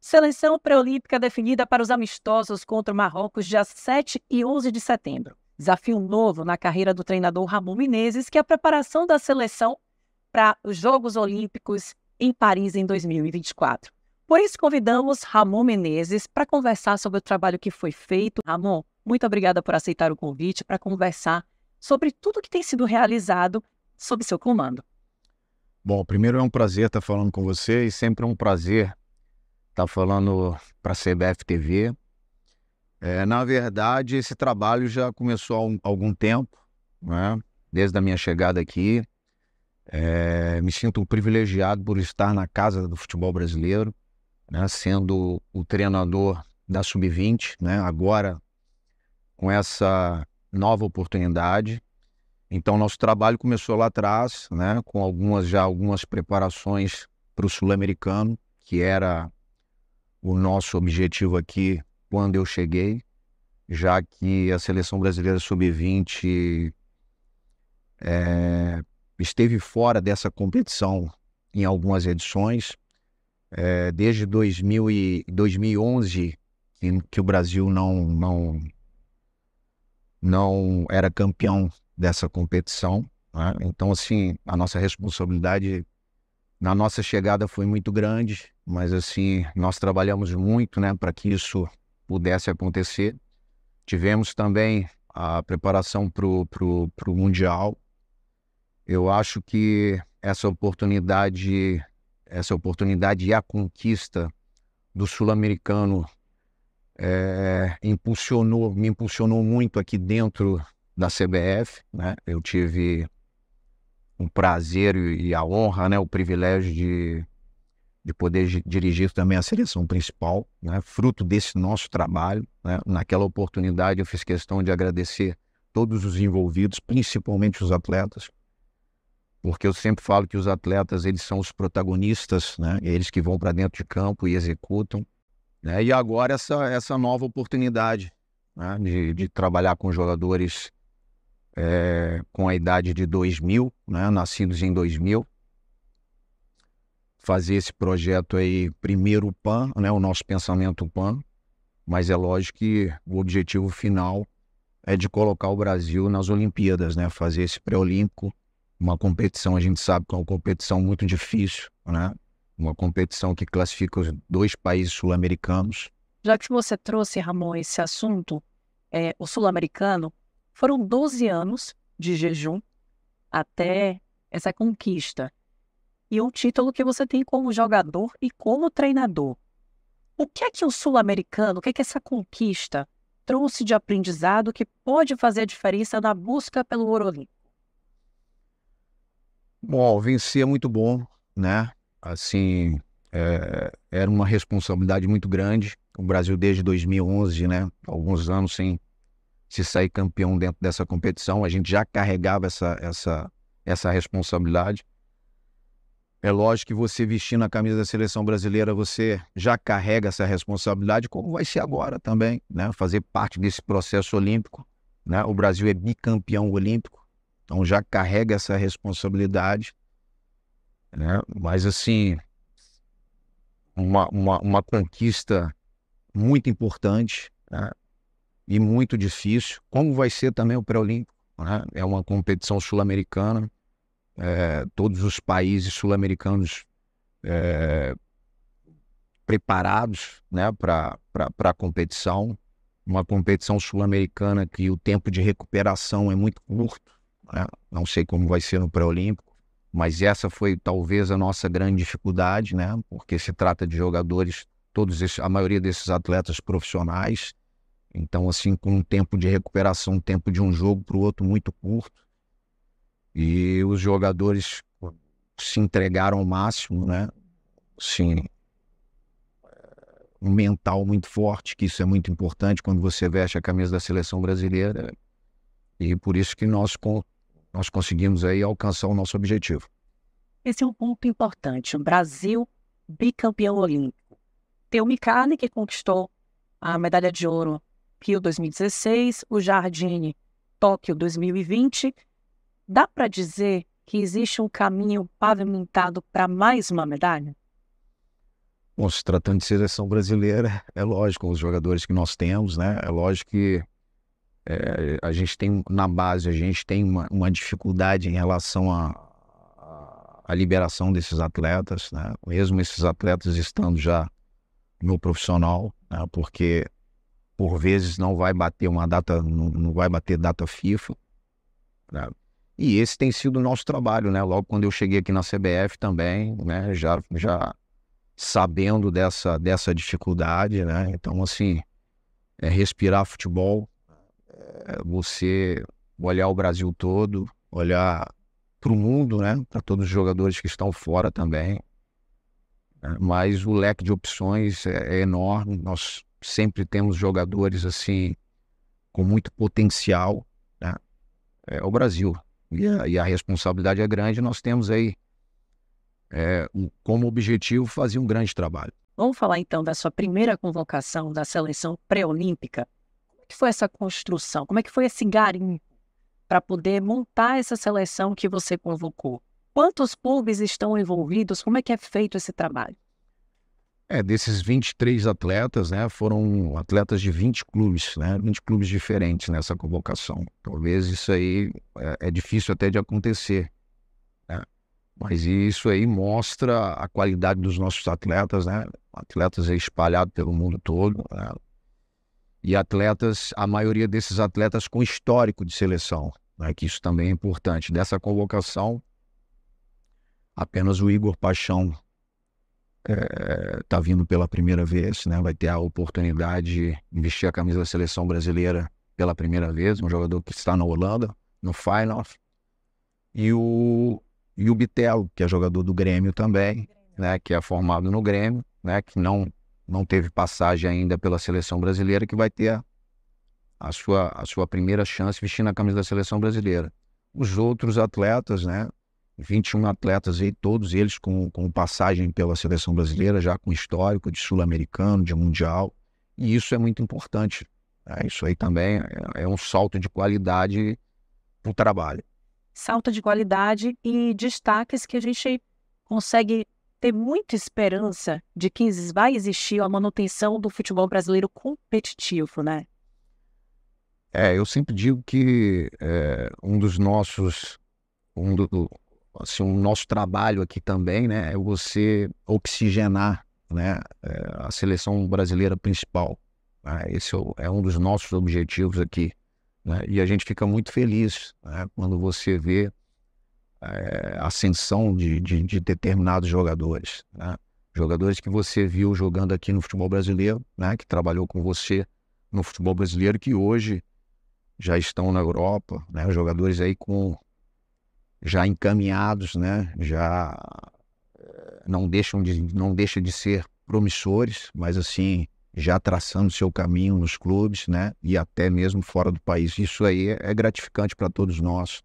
Seleção pré-olímpica definida para os amistosos contra o Marrocos dia 7 e 11 de setembro. Desafio novo na carreira do treinador Ramon Menezes, que é a preparação da seleção para os Jogos Olímpicos em Paris em 2024. Por isso, convidamos Ramon Menezes para conversar sobre o trabalho que foi feito. Ramon, muito obrigada por aceitar o convite para conversar sobre tudo que tem sido realizado sob seu comando. Bom, primeiro é um prazer estar falando com você e sempre é um prazer está falando para a CBF TV. É, na verdade, esse trabalho já começou há algum tempo, né? desde a minha chegada aqui. É, me sinto privilegiado por estar na casa do futebol brasileiro, né? sendo o treinador da Sub-20, né? agora com essa nova oportunidade. Então, nosso trabalho começou lá atrás, né? com algumas já algumas preparações para o Sul-Americano, que era o nosso objetivo aqui quando eu cheguei, já que a seleção brasileira sub-20 é, eh, esteve fora dessa competição em algumas edições. É, desde 2000 e 2011 que, que o Brasil não, não, não era campeão dessa competição. Né? Então, assim, a nossa responsabilidade na nossa chegada foi muito grande, mas assim, nós trabalhamos muito né, para que isso pudesse acontecer. Tivemos também a preparação para o Mundial. Eu acho que essa oportunidade, essa oportunidade e a conquista do sul-americano é, impulsionou, me impulsionou muito aqui dentro da CBF. Né? Eu tive um prazer e a honra, né, o privilégio de, de poder dirigir também a seleção principal, né, fruto desse nosso trabalho. Né. Naquela oportunidade, eu fiz questão de agradecer todos os envolvidos, principalmente os atletas, porque eu sempre falo que os atletas eles são os protagonistas, né, eles que vão para dentro de campo e executam. Né, e agora essa, essa nova oportunidade né, de, de trabalhar com jogadores é, com a idade de 2000, né, nascidos em 2000. Fazer esse projeto aí, primeiro PAN, né, o nosso pensamento PAN, mas é lógico que o objetivo final é de colocar o Brasil nas Olimpíadas, né, fazer esse pré-olímpico, uma competição, a gente sabe que é uma competição muito difícil, né, uma competição que classifica os dois países sul-americanos. Já que você trouxe, Ramon, esse assunto, é, o sul-americano, foram 12 anos de jejum até essa conquista. E um título que você tem como jogador e como treinador. O que é que o sul-americano, o que é que essa conquista trouxe de aprendizado que pode fazer a diferença na busca pelo ouro olímpico? Bom, vencer é muito bom, né? Assim, é, era uma responsabilidade muito grande. O Brasil desde 2011, né? Alguns anos sem se sair campeão dentro dessa competição. A gente já carregava essa, essa, essa responsabilidade. É lógico que você vestindo a camisa da seleção brasileira, você já carrega essa responsabilidade, como vai ser agora também, né? Fazer parte desse processo olímpico, né? O Brasil é bicampeão olímpico, então já carrega essa responsabilidade, né? Mas assim, uma, uma, uma conquista muito importante, né? e muito difícil, como vai ser também o pré-olímpico. Né? É uma competição sul-americana, é, todos os países sul-americanos é, preparados né, para a competição. Uma competição sul-americana que o tempo de recuperação é muito curto. Né? Não sei como vai ser no pré-olímpico, mas essa foi talvez a nossa grande dificuldade, né? porque se trata de jogadores, todos esses, a maioria desses atletas profissionais, então, assim, com um tempo de recuperação, um tempo de um jogo para o outro muito curto. E os jogadores se entregaram ao máximo, né? Sim. É, um mental muito forte, que isso é muito importante quando você veste a camisa da seleção brasileira. E por isso que nós, nós conseguimos aí alcançar o nosso objetivo. Esse é um ponto importante. Brasil bicampeão olímpico. Tem o que conquistou a medalha de ouro Rio 2016, o Jardine Tóquio 2020. Dá para dizer que existe um caminho pavimentado para mais uma medalha? Bom, se tratando de seleção brasileira, é lógico, os jogadores que nós temos, né? É lógico que é, a gente tem na base, a gente tem uma, uma dificuldade em relação à liberação desses atletas, né? mesmo esses atletas estando já no profissional, né? porque por vezes não vai bater uma data, não, não vai bater data FIFA. Né? E esse tem sido o nosso trabalho, né? Logo quando eu cheguei aqui na CBF também, né? Já, já sabendo dessa, dessa dificuldade, né? Então, assim, é respirar futebol, é você olhar o Brasil todo, olhar para o mundo, né? Para todos os jogadores que estão fora também. Né? Mas o leque de opções é, é enorme. Nós sempre temos jogadores assim com muito potencial, né? é o Brasil. E a, e a, responsabilidade é grande, nós temos aí é, um, como objetivo fazer um grande trabalho. Vamos falar então da sua primeira convocação da seleção pré-olímpica. Como é que foi essa construção? Como é que foi esse garimpo para poder montar essa seleção que você convocou? Quantos clubes estão envolvidos? Como é que é feito esse trabalho? É, desses 23 atletas, né, foram atletas de 20 clubes, né, 20 clubes diferentes nessa convocação. Talvez isso aí é, é difícil até de acontecer, né? mas isso aí mostra a qualidade dos nossos atletas, né, atletas espalhados pelo mundo todo, né? e atletas, a maioria desses atletas com histórico de seleção, né? que isso também é importante. Dessa convocação, apenas o Igor Paixão está eh, é, vindo pela primeira vez, né? vai ter a oportunidade de vestir a camisa da seleção brasileira pela primeira vez, um jogador que está na Holanda, no final. E o, e o Bitelo, que é jogador do Grêmio também, né? que é formado no Grêmio, né? que não, não teve passagem ainda pela seleção brasileira, que vai ter a, a sua, a sua primeira chance vestindo a camisa da seleção brasileira. Os outros atletas, né? 21 atletas aí, todos eles com, com passagem pela seleção brasileira, já com histórico de sul-americano, de mundial. E isso é muito importante. Né? Isso aí também é, é um salto de qualidade para o trabalho. Salto de qualidade e destaques que a gente consegue ter muita esperança de que vai existir a manutenção do futebol brasileiro competitivo, né? É, eu sempre digo que é, um dos nossos, um do, assim, o nosso trabalho aqui também, né, é você oxigenar, né, é, a seleção brasileira principal. Né? Esse é, é um dos nossos objetivos aqui. Né? E a gente fica muito feliz né? quando você vê é, ascensão de, de, de, determinados jogadores. Né? Jogadores que você viu jogando aqui no futebol brasileiro, né? que trabalhou com você no futebol brasileiro, que hoje já estão na Europa, né? jogadores aí com já encaminhados, né? já eh, não deixam de, não deixam de ser promissores, mas assim já traçando seu caminho nos clubes, né? E até mesmo fora do país. Isso aí é gratificante para todos nós.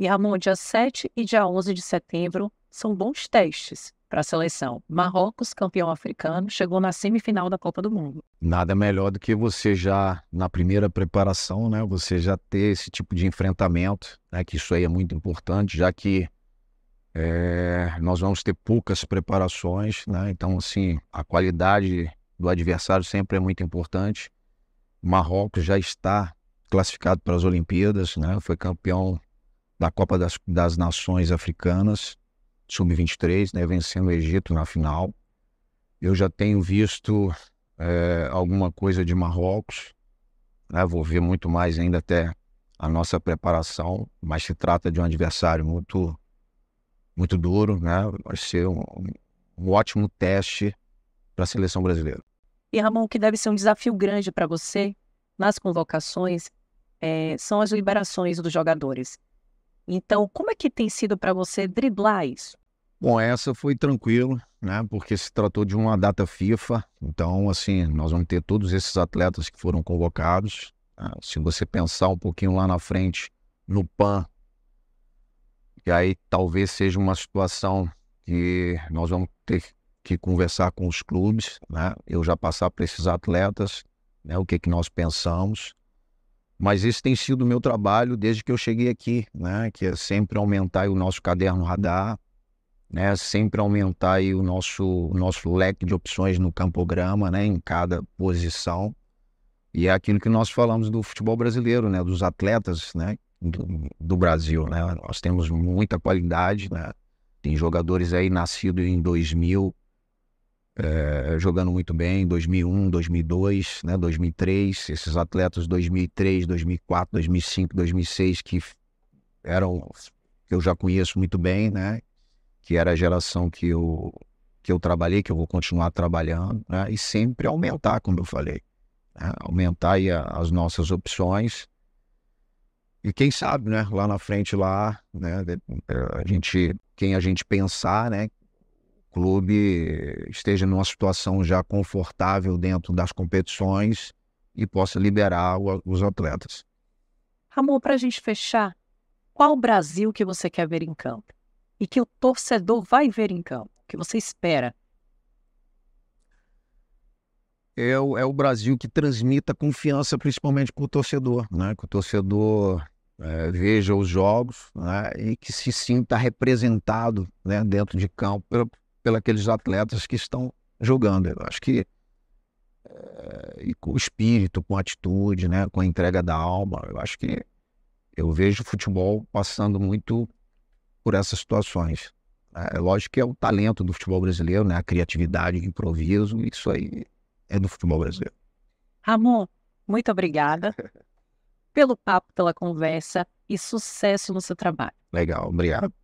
E Ramon, dia 7 e dia 11 de setembro são bons testes para a seleção. Marrocos, campeão africano, chegou na semifinal da Copa do Mundo. Nada melhor do que você já, na primeira preparação, né, você já ter esse tipo de enfrentamento, né, que isso aí é muito importante, já que é, nós vamos ter poucas preparações, né, então, assim, a qualidade do adversário sempre é muito importante. Marrocos já está classificado para as Olimpíadas, né, foi campeão da Copa das, das Nações Africanas, sub-23, né, vencendo o Egito na final. Eu já tenho visto é, alguma coisa de Marrocos, né, vou ver muito mais ainda até a nossa preparação, mas se trata de um adversário muito, muito duro, né? Vai ser um, um ótimo teste para a seleção brasileira. E Ramon, o que deve ser um desafio grande para você nas convocações é, são as liberações dos jogadores. Então, como é que tem sido para você driblar isso? Bom, essa foi tranquilo, né? Porque se tratou de uma data FIFA. Então, assim, nós vamos ter todos esses atletas que foram convocados. Né. Se você pensar um pouquinho lá na frente, no PAN, e aí talvez seja uma situação que nós vamos ter que conversar com os clubes, né? Eu já passar para esses atletas, né? O que que nós pensamos mas esse tem sido o meu trabalho desde que eu cheguei aqui, né? Que é sempre aumentar o nosso caderno radar, né? Sempre aumentar o nosso, o nosso leque de opções no campograma, né? Em cada posição. E é aquilo que nós falamos do futebol brasileiro, né? Dos atletas, né? Do, do Brasil, né? Nós temos muita qualidade, né? Tem jogadores aí nascidos em 2000, é, jogando muito bem, 2001, 2002, né, 2003, esses atletas 2003, 2004, 2005, 2006 que eram que eu já conheço muito bem, né, que era a geração que eu que eu trabalhei, que eu vou continuar trabalhando, né, e sempre aumentar, como eu falei, né, aumentar a, as nossas opções. E quem sabe, né, lá na frente lá, né, eh, a gente quem a gente pensar, né, clube esteja numa situação já confortável dentro das competições e possa liberar o, os atletas. Ramon, para a gente fechar, qual o Brasil que você quer ver em campo? E que o torcedor vai ver em campo? O que você espera? É o, é o Brasil que transmita confiança, principalmente para o torcedor, né? que o torcedor é, veja os jogos né? e que se sinta representado né? dentro de campo pelos atletas que estão jogando. Eu acho que é, e com o espírito, com a atitude, né, com a entrega da alma, eu acho que eu vejo o futebol passando muito por essas situações. É, é lógico que é o talento do futebol brasileiro, né? a criatividade, o improviso, isso aí é do futebol brasileiro. Ramon, muito obrigada pelo papo, pela conversa e sucesso no seu trabalho. Legal, obrigado.